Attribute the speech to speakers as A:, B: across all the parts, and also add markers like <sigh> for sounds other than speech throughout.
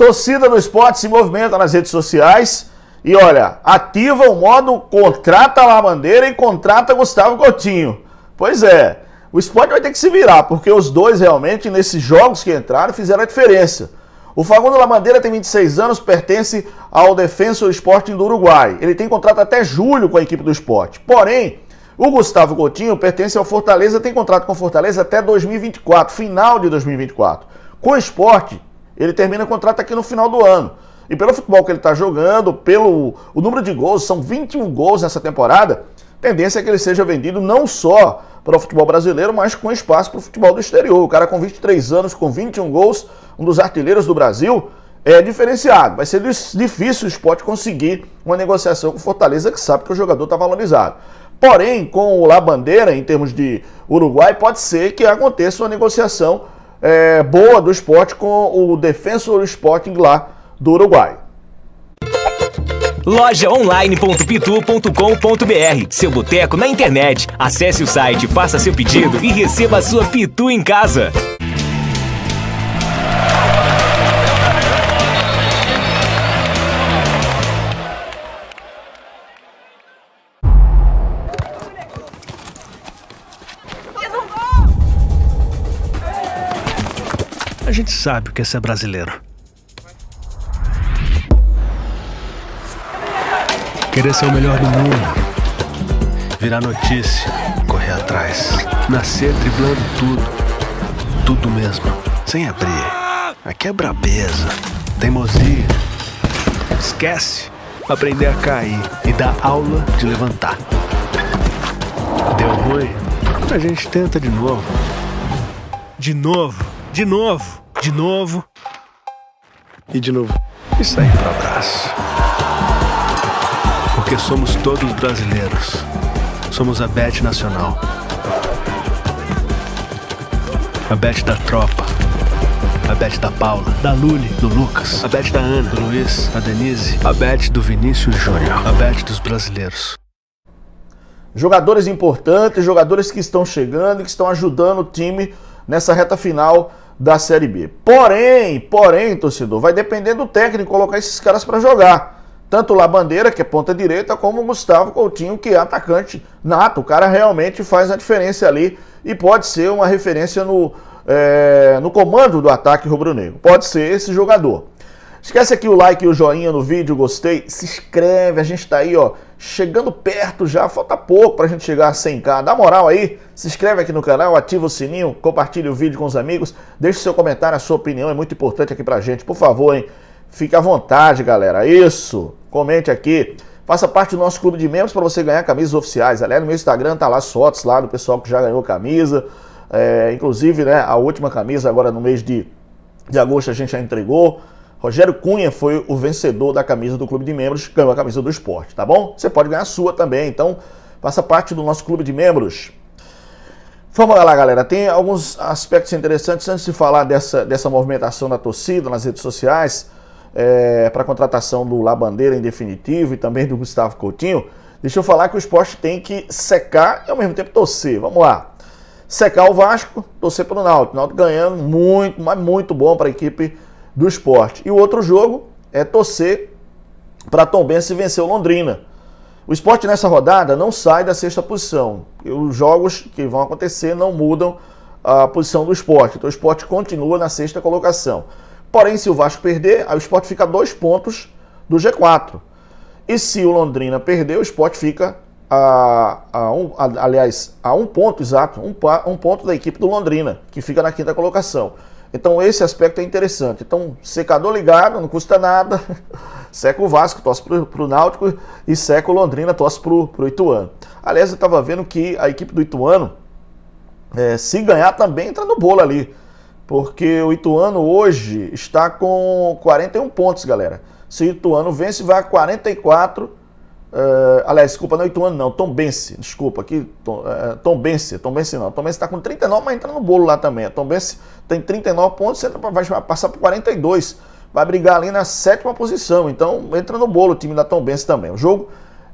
A: Torcida do Esporte se movimenta nas redes sociais e olha, ativa o modo contrata lá bandeira e contrata Gustavo Coutinho. Pois é, o esporte vai ter que se virar, porque os dois realmente, nesses jogos que entraram, fizeram a diferença. O Fagundo Lamandeira tem 26 anos, pertence ao Defensor Sporting do Uruguai. Ele tem contrato até julho com a equipe do esporte. Porém, o Gustavo Coutinho pertence ao Fortaleza, tem contrato com o Fortaleza até 2024, final de 2024. Com o esporte, ele termina o contrato aqui no final do ano. E pelo futebol que ele está jogando, pelo o número de gols, são 21 gols nessa temporada, tendência é que ele seja vendido não só para o futebol brasileiro, mas com espaço para o futebol do exterior. O cara com 23 anos, com 21 gols, um dos artilheiros do Brasil, é diferenciado. Vai ser difícil o esporte conseguir uma negociação com o Fortaleza, que sabe que o jogador está valorizado. Porém, com o La Bandeira, em termos de Uruguai, pode ser que aconteça uma negociação é, boa do esporte com o Defensor Sporting lá do Uruguai. Lojaonline.pitu.com.br Seu boteco na internet. Acesse o site, faça seu pedido e receba a sua Pitu em casa. A gente sabe o que é ser brasileiro. Querer ser o melhor do mundo. Virar notícia. Correr atrás. Nascer driblando tudo. Tudo mesmo. Sem abrir. Aqui é brabeza. Teimosia. Esquece. Aprender a cair e dar aula de levantar. Deu ruim? A gente tenta de novo. De novo. De novo, de novo. E de novo. E sair para abraço. Porque somos todos brasileiros. Somos a Bet Nacional. A Bet da Tropa. A Bet da Paula, da Luli, do Lucas, a Bet da Ana, do Luiz, a Denise, a Bet do Vinícius Júnior, a Bet dos brasileiros. Jogadores importantes, jogadores que estão chegando, que estão ajudando o time nessa reta final da Série B. Porém, porém, torcedor, vai depender do técnico colocar esses caras para jogar. Tanto lá Bandeira, que é ponta direita, como o Gustavo Coutinho, que é atacante nato. O cara realmente faz a diferença ali e pode ser uma referência no, é, no comando do ataque rubro-negro. Pode ser esse jogador. Esquece aqui o like e o joinha no vídeo, gostei. Se inscreve, a gente tá aí, ó chegando perto já, falta pouco para a gente chegar a 100k. Dá moral aí, se inscreve aqui no canal, ativa o sininho, compartilha o vídeo com os amigos, deixe seu comentário, a sua opinião, é muito importante aqui para a gente. Por favor, hein? Fique à vontade, galera. Isso, comente aqui. Faça parte do nosso clube de membros para você ganhar camisas oficiais. Aliás, no meu Instagram tá lá as fotos lá do pessoal que já ganhou camisa. É, inclusive, né, a última camisa agora no mês de, de agosto a gente já entregou. Rogério Cunha foi o vencedor da camisa do clube de membros, ganhou a camisa do esporte, tá bom? Você pode ganhar a sua também, então faça parte do nosso clube de membros. Vamos lá, galera. Tem alguns aspectos interessantes antes de falar dessa, dessa movimentação da torcida nas redes sociais é, para a contratação do Labandeira em definitivo e também do Gustavo Coutinho. Deixa eu falar que o esporte tem que secar e ao mesmo tempo torcer. Vamos lá. Secar o Vasco, torcer para o Náutico. Náutico ganhando muito, mas muito bom para a equipe do esporte. E o outro jogo é torcer para Tombense vencer o Londrina. O esporte nessa rodada não sai da sexta posição. E os jogos que vão acontecer não mudam a posição do esporte. Então o esporte continua na sexta colocação. Porém, se o Vasco perder, o esporte fica a dois pontos do G4. E se o Londrina perder, o esporte fica a, a, um, a aliás, a um ponto exato, um, um ponto da equipe do Londrina, que fica na quinta colocação. Então esse aspecto é interessante. Então, secador ligado, não custa nada. <laughs> Seca o Vasco, tosse para o Náutico e seca o Londrina, tosse para o Ituano. Aliás, eu estava vendo que a equipe do Ituano, é, se ganhar, também entra no bolo ali. Porque o Ituano hoje está com 41 pontos, galera. Se o Ituano vence, vai a 44 Uh, aliás, desculpa, não Ituano não, Tom Bense, desculpa, aqui, Tom, uh, eh, eh, Tom Bense, Tom Bense não, Tom Bense está com 39, mas entra no bolo lá também. A Tom Bense tem 39 pontos, entra pra, vai passar por 42, vai brigar ali na sétima posição, então entra no bolo o time da Tom Bense também. O jogo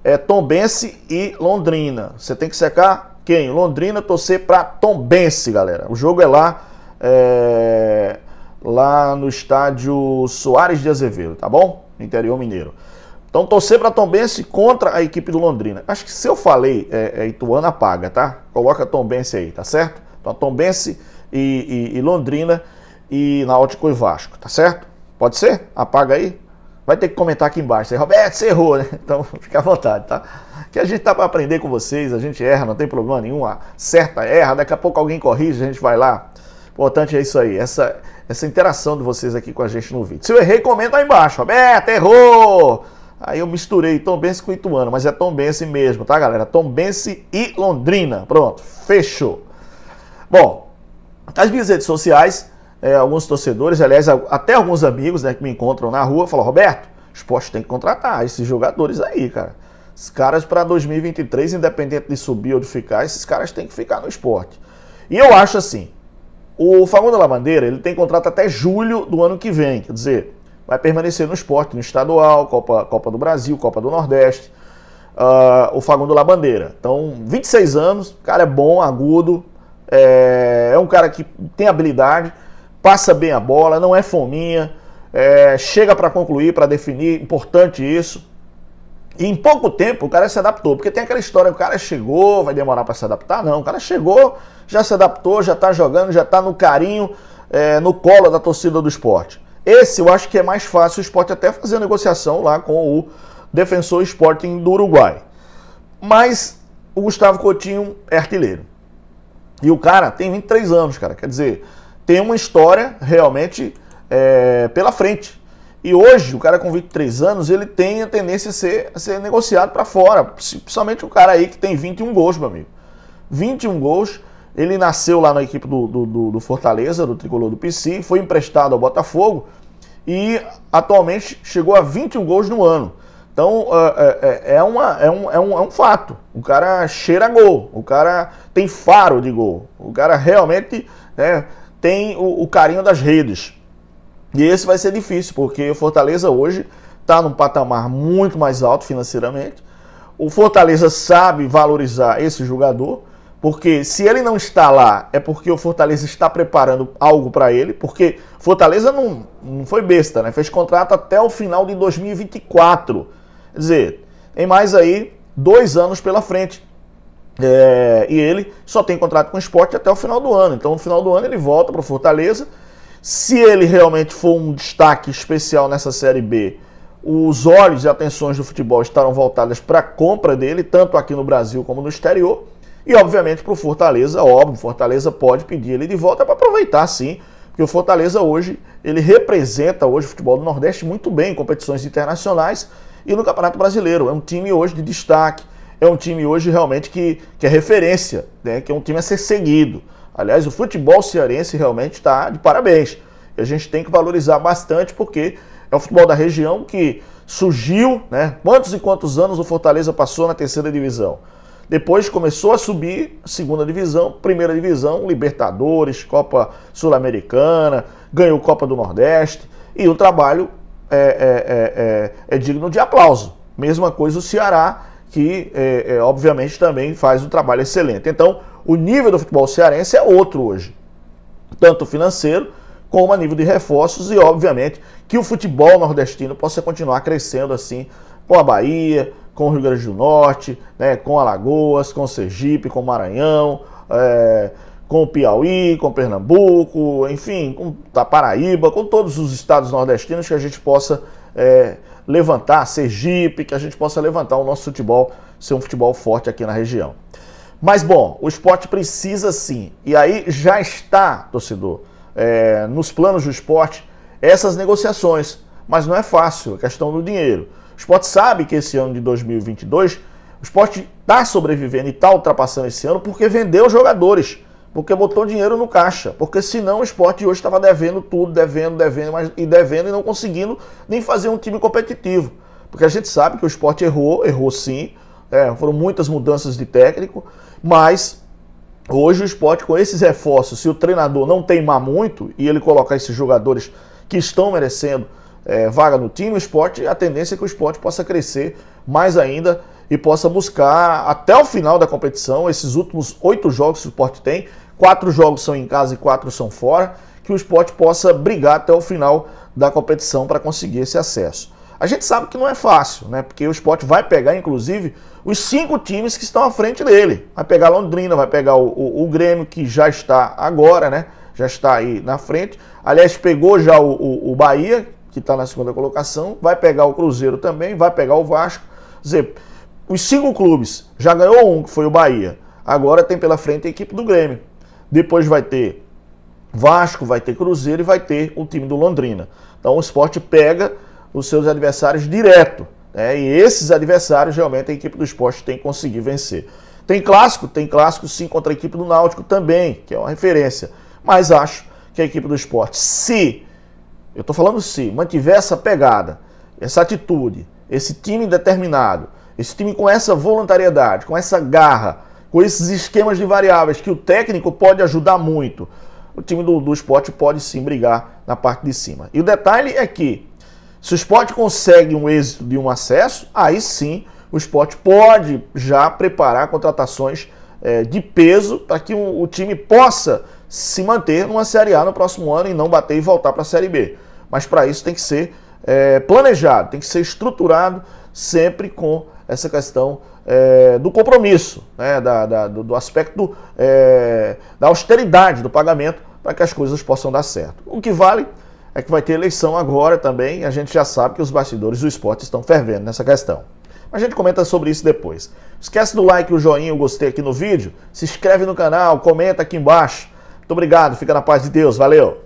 A: é Tom Bense e Londrina, você tem que secar quem? Londrina, torcer para Tom Bense, galera. O jogo é lá, é, lá no estádio Soares de Azevedo, tá bom? interior mineiro. Então torcer para Tombense contra a equipe do Londrina. Acho que se eu falei é, é Ituano, apaga, tá? Coloca Tombense aí, tá certo? Então Tombense e, e, e Londrina e Náutico e Vasco, tá certo? Pode ser? Apaga aí. Vai ter que comentar aqui embaixo. Aí, né? Roberto, você errou, né? <laughs> Então fica à vontade, tá? Que a gente tá para aprender com vocês, a gente erra, não tem problema nenhum. Certa erra, daqui a pouco alguém corrige, a gente vai lá. O importante é isso aí, essa, essa interação de vocês aqui com a gente no vídeo. Se eu errei, comenta aí embaixo. Roberto, errou! Aí eu misturei Tombense com Ituano, mas é Tombense mesmo, tá, galera? Tombense e Londrina. Pronto, fechou. Bom, as minhas redes sociais, é, alguns torcedores, aliás, até alguns amigos né, que me encontram na rua, falam, Roberto, o esporte tem que contratar esses jogadores aí, cara. Esses caras para 2023, independente de subir ou de ficar, esses caras têm que ficar no esporte. E eu acho assim, o Fagundo Lavandeira, ele tem contrato até julho do ano que vem, quer dizer vai permanecer no esporte, no estadual, Copa, Copa do Brasil, Copa do Nordeste, uh, o Fagundo Labandeira. Então, 26 anos, cara é bom, agudo, é, é, um cara que tem habilidade, passa bem a bola, não é fominha, é, chega para concluir, para definir, importante isso. E em pouco tempo o cara se adaptou, porque tem aquela história, o cara chegou, vai demorar para se adaptar? Não, o cara chegou, já se adaptou, já está jogando, já está no carinho, é, no colo da torcida do esporte. Esse eu acho que é mais fácil o esporte até fazer a negociação lá com o defensor Sporting do Uruguai. Mas o Gustavo Coutinho é artilheiro. E o cara tem 23 anos, cara. Quer dizer, tem uma história realmente é, pela frente. E hoje, o cara com 23 anos, ele tem a tendência a ser, a ser negociado para fora. Principalmente o cara aí que tem 21 gols, meu amigo. 21 gols ele nasceu lá na equipe do, do, do Fortaleza, do Tricolor do PC, foi emprestado ao Botafogo e atualmente chegou a 21 gols no ano. Então é, é, é, é, uma, é, um, é, um, é um fato. O cara cheira gol, o cara tem faro de gol, o cara realmente né, tem o, o carinho das redes. E esse vai ser difícil, porque o Fortaleza hoje está num patamar muito mais alto financeiramente. O Fortaleza sabe valorizar esse jogador. Porque se ele não está lá, é porque o Fortaleza está preparando algo para ele, porque Fortaleza não, não foi besta, né? Fez contrato até o final de 2024. Quer dizer, tem mais aí dois anos pela frente. É, e ele só tem contrato com o esporte até o final do ano. Então, no final do ano, ele volta para o Fortaleza. Se ele realmente for um destaque especial nessa Série B, os olhos e atenções do futebol estarão voltadas para a compra dele, tanto aqui no Brasil como no exterior. E, obviamente, para o Fortaleza, óbvio, Fortaleza pode pedir ele de volta para aproveitar, sim, porque o Fortaleza hoje, ele representa hoje o futebol do Nordeste muito bem em competições internacionais e no Campeonato Brasileiro. É um time hoje de destaque, é um time hoje realmente que, que é referência, né? que é um time a ser seguido. Aliás, o futebol cearense realmente está de parabéns. E a gente tem que valorizar bastante porque é o futebol da região que surgiu, né? Quantos e quantos anos o Fortaleza passou na terceira divisão? Depois começou a subir, segunda divisão, primeira divisão, Libertadores, Copa Sul-Americana, ganhou Copa do Nordeste. E o trabalho é, é, é, é, é digno de aplauso. Mesma coisa o Ceará, que é, é, obviamente também faz um trabalho excelente. Então, o nível do futebol cearense é outro hoje, tanto financeiro como a nível de reforços e, obviamente, que o futebol nordestino possa continuar crescendo assim com a Bahia, com o Rio Grande do Norte, né, com Alagoas, com Sergipe, com Maranhão, é, com o Piauí, com Pernambuco, enfim, com a Paraíba, com todos os estados nordestinos que a gente possa é, levantar, Sergipe, que a gente possa levantar o nosso futebol, ser um futebol forte aqui na região. Mas bom, o esporte precisa sim, e aí já está, torcedor, é, nos planos do esporte, essas negociações, mas não é fácil, a questão do dinheiro. O esporte sabe que esse ano de 2022, o esporte está sobrevivendo e está ultrapassando esse ano porque vendeu jogadores, porque botou dinheiro no caixa. Porque senão o esporte hoje estava devendo tudo, devendo, devendo mas, e devendo e não conseguindo nem fazer um time competitivo. Porque a gente sabe que o esporte errou, errou sim. É, foram muitas mudanças de técnico, mas hoje o esporte, com esses reforços, se o treinador não teimar muito e ele colocar esses jogadores que estão merecendo é, vaga no time, o esporte, a tendência é que o esporte possa crescer mais ainda e possa buscar até o final da competição, esses últimos oito jogos que o esporte tem, quatro jogos são em casa e quatro são fora, que o esporte possa brigar até o final da competição para conseguir esse acesso. A gente sabe que não é fácil, né? Porque o esporte vai pegar, inclusive, os cinco times que estão à frente dele. Vai pegar Londrina, vai pegar o, o, o Grêmio, que já está agora, né? Já está aí na frente. Aliás, pegou já o, o Bahia, que está na segunda colocação, vai pegar o Cruzeiro também, vai pegar o Vasco. Quer dizer, os cinco clubes, já ganhou um, que foi o Bahia. Agora tem pela frente a equipe do Grêmio. Depois vai ter Vasco, vai ter Cruzeiro e vai ter o time do Londrina. Então o esporte pega os seus adversários direto. Né? E esses adversários, realmente, a equipe do esporte tem que conseguir vencer. Tem clássico? Tem clássico sim contra a equipe do Náutico também, que é uma referência. Mas acho que a equipe do esporte, se eu estou falando se mantiver essa pegada, essa atitude, esse time determinado, esse time com essa voluntariedade, com essa garra, com esses esquemas de variáveis que o técnico pode ajudar muito, o time do, do esporte pode sim brigar na parte de cima. E o detalhe é que, se o esporte consegue um êxito de um acesso, aí sim o esporte pode já preparar contratações é, de peso para que o time possa se manter numa Série A no próximo ano e não bater e voltar para a Série B mas para isso tem que ser é, planejado, tem que ser estruturado sempre com essa questão é, do compromisso, né, da, da, do, do, aspecto é, da austeridade do pagamento para que as coisas possam dar certo. O que vale é que vai ter eleição agora também, a gente já sabe que os bastidores do esporte estão fervendo nessa questão. A gente comenta sobre isso depois. Esquece do like, o joinha, o gostei aqui no vídeo, se inscreve no canal, comenta aqui embaixo. Muito obrigado, fica na paz de Deus, valeu!